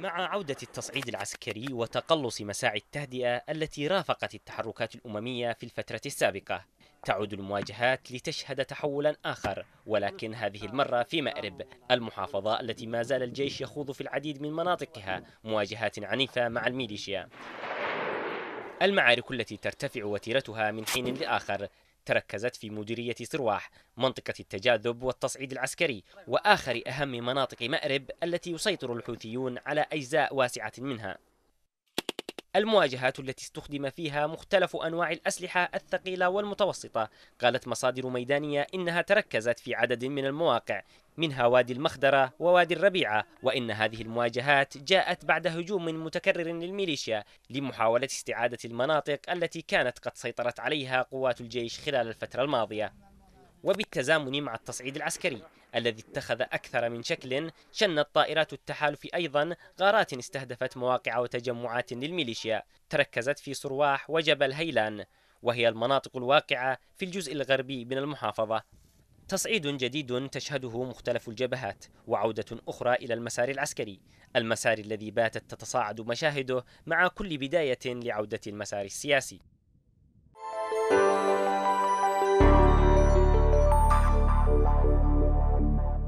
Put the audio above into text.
مع عودة التصعيد العسكري وتقلص مساعي التهدئة التي رافقت التحركات الأممية في الفترة السابقة تعود المواجهات لتشهد تحولا آخر ولكن هذه المرة في مأرب المحافظة التي ما زال الجيش يخوض في العديد من مناطقها مواجهات عنيفة مع الميليشيا المعارك التي ترتفع وتيرتها من حين لآخر تركزت في مديرية سرواح منطقة التجاذب والتصعيد العسكري وآخر أهم مناطق مأرب التي يسيطر الحوثيون على أجزاء واسعة منها المواجهات التي استخدم فيها مختلف أنواع الأسلحة الثقيلة والمتوسطة قالت مصادر ميدانية إنها تركزت في عدد من المواقع منها وادي المخدرة ووادي الربيعة وإن هذه المواجهات جاءت بعد هجوم متكرر للميليشيا لمحاولة استعادة المناطق التي كانت قد سيطرت عليها قوات الجيش خلال الفترة الماضية وبالتزامن مع التصعيد العسكري الذي اتخذ أكثر من شكل شنت طائرات التحالف أيضا غارات استهدفت مواقع وتجمعات للميليشيا تركزت في صرواح وجبل هيلان وهي المناطق الواقعة في الجزء الغربي من المحافظة تصعيد جديد تشهده مختلف الجبهات وعودة أخرى إلى المسار العسكري المسار الذي باتت تتصاعد مشاهده مع كل بداية لعودة المسار السياسي